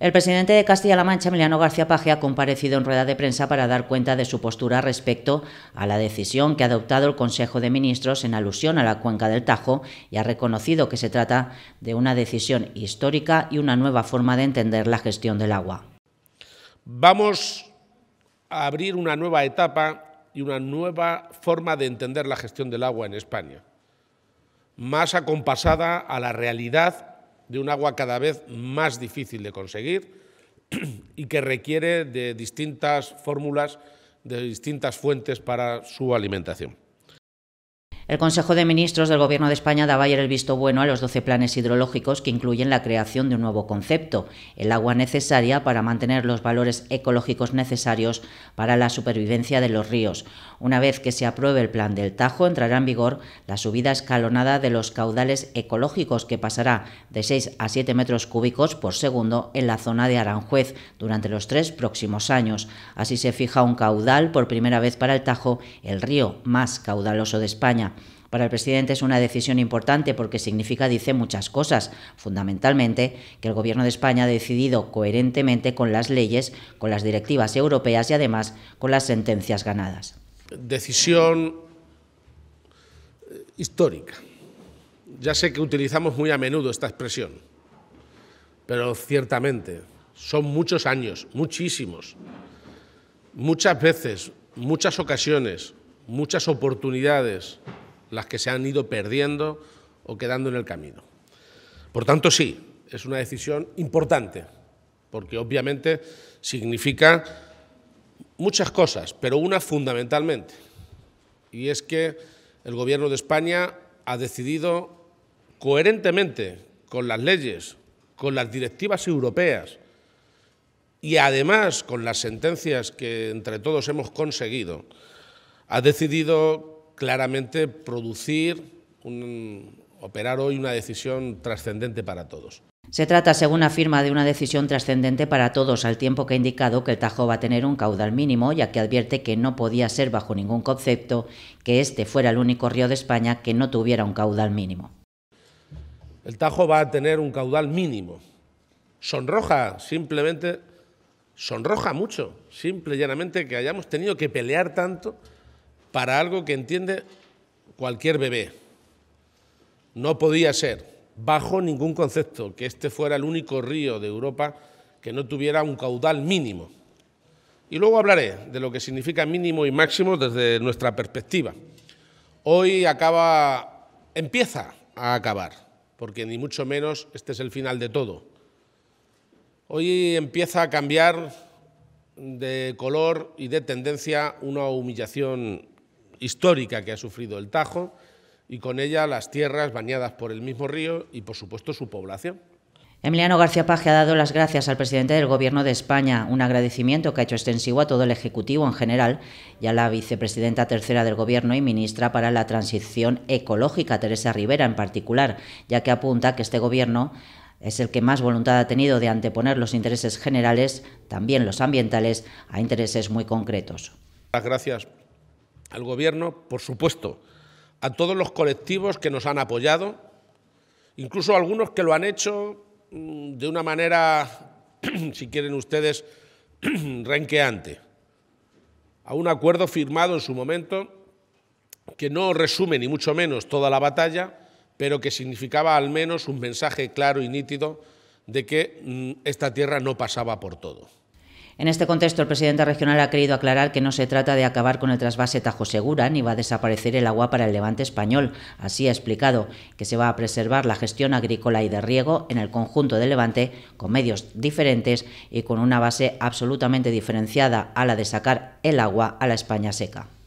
El presidente de Castilla-La Mancha, Emiliano García Paje, ha comparecido en rueda de prensa para dar cuenta de su postura respecto a la decisión que ha adoptado el Consejo de Ministros en alusión a la cuenca del Tajo y ha reconocido que se trata de una decisión histórica y una nueva forma de entender la gestión del agua. Vamos a abrir una nueva etapa y una nueva forma de entender la gestión del agua en España, más acompasada a la realidad de un agua cada vez más difícil de conseguir y que requiere de distintas fórmulas, de distintas fuentes para su alimentación. El Consejo de Ministros del Gobierno de España daba ayer el visto bueno a los 12 planes hidrológicos que incluyen la creación de un nuevo concepto, el agua necesaria para mantener los valores ecológicos necesarios para la supervivencia de los ríos. Una vez que se apruebe el plan del Tajo, entrará en vigor la subida escalonada de los caudales ecológicos que pasará de 6 a 7 metros cúbicos por segundo en la zona de Aranjuez durante los tres próximos años. Así se fija un caudal por primera vez para el Tajo, el río más caudaloso de España. Para el presidente es una decisión importante porque significa, dice, muchas cosas. Fundamentalmente, que el Gobierno de España ha decidido coherentemente con las leyes, con las directivas europeas y además con las sentencias ganadas. Decisión eh, histórica. Ya sé que utilizamos muy a menudo esta expresión, pero ciertamente son muchos años, muchísimos, muchas veces, muchas ocasiones, muchas oportunidades las que se han ido perdiendo o quedando en el camino. Por tanto, sí, es una decisión importante, porque obviamente significa muchas cosas, pero una fundamentalmente, y es que el Gobierno de España ha decidido coherentemente con las leyes, con las directivas europeas y además con las sentencias que entre todos hemos conseguido, ha decidido claramente producir, operar hoy una decisión trascendente para todos. Se trata, según afirma, de una decisión trascendente para todos, al tiempo que ha indicado que el Tajo va a tener un caudal mínimo, ya que advierte que no podía ser bajo ningún concepto que este fuera el único río de España que no tuviera un caudal mínimo. El Tajo va a tener un caudal mínimo. Sonroja, simplemente, sonroja mucho, simple y llanamente, que hayamos tenido que pelear tanto para algo que entiende cualquier bebé. No podía ser, bajo ningún concepto, que este fuera el único río de Europa que no tuviera un caudal mínimo. Y luego hablaré de lo que significa mínimo y máximo desde nuestra perspectiva. Hoy acaba, empieza a acabar, porque ni mucho menos este es el final de todo. Hoy empieza a cambiar de color y de tendencia una humillación histórica que ha sufrido el Tajo y con ella las tierras bañadas por el mismo río y, por supuesto, su población. Emiliano García Paje ha dado las gracias al presidente del Gobierno de España, un agradecimiento que ha hecho extensivo a todo el Ejecutivo en general y a la vicepresidenta tercera del Gobierno y ministra para la Transición Ecológica, Teresa Rivera en particular, ya que apunta que este Gobierno es el que más voluntad ha tenido de anteponer los intereses generales, también los ambientales, a intereses muy concretos. Las gracias al Gobierno, por supuesto, a todos los colectivos que nos han apoyado, incluso algunos que lo han hecho mm, de una manera, si quieren ustedes, renqueante, a un acuerdo firmado en su momento que no resume ni mucho menos toda la batalla, pero que significaba al menos un mensaje claro y nítido de que mm, esta tierra no pasaba por todo. En este contexto, el presidente regional ha querido aclarar que no se trata de acabar con el trasvase Tajo Segura ni va a desaparecer el agua para el levante español. Así ha explicado que se va a preservar la gestión agrícola y de riego en el conjunto del levante con medios diferentes y con una base absolutamente diferenciada a la de sacar el agua a la España seca.